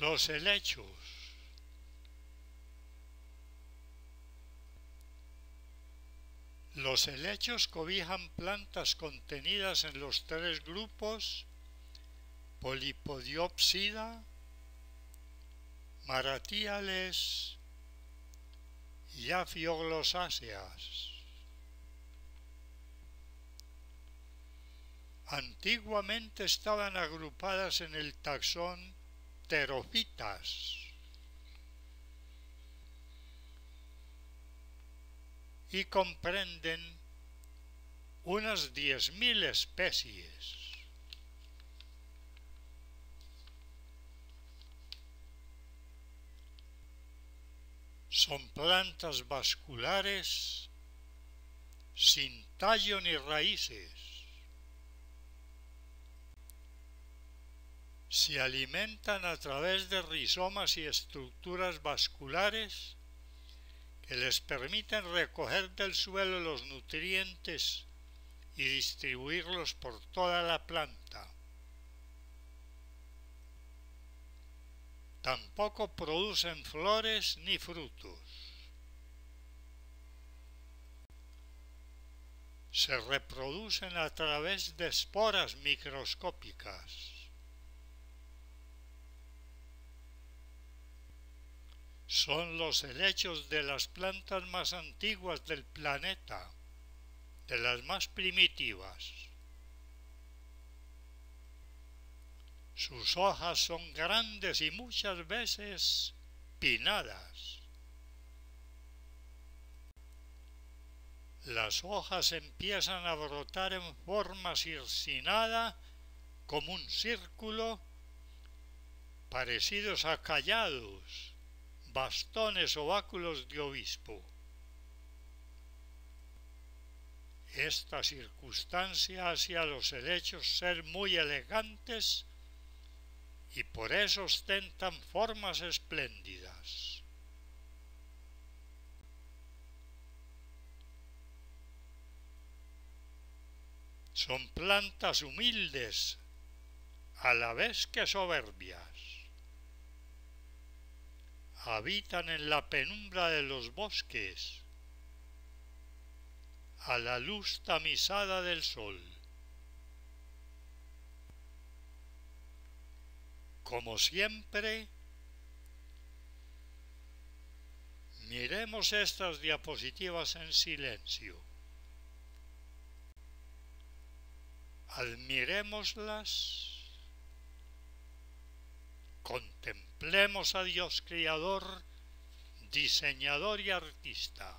los helechos. Los helechos cobijan plantas contenidas en los tres grupos Polipodiopsida, maratíales y Afioglosáceas. Antiguamente estaban agrupadas en el taxón y comprenden unas 10.000 especies. Son plantas vasculares sin tallo ni raíces. se alimentan a través de rizomas y estructuras vasculares que les permiten recoger del suelo los nutrientes y distribuirlos por toda la planta. Tampoco producen flores ni frutos. Se reproducen a través de esporas microscópicas. son los helechos de las plantas más antiguas del planeta, de las más primitivas. Sus hojas son grandes y muchas veces pinadas. Las hojas empiezan a brotar en forma circinada como un círculo, parecidos a callados, bastones ováculos de obispo. Esta circunstancia hacía los helechos ser muy elegantes y por eso ostentan formas espléndidas. Son plantas humildes, a la vez que soberbias habitan en la penumbra de los bosques, a la luz tamizada del sol. Como siempre, miremos estas diapositivas en silencio. admiremoslas Contemplemos a Dios Creador, diseñador y artista.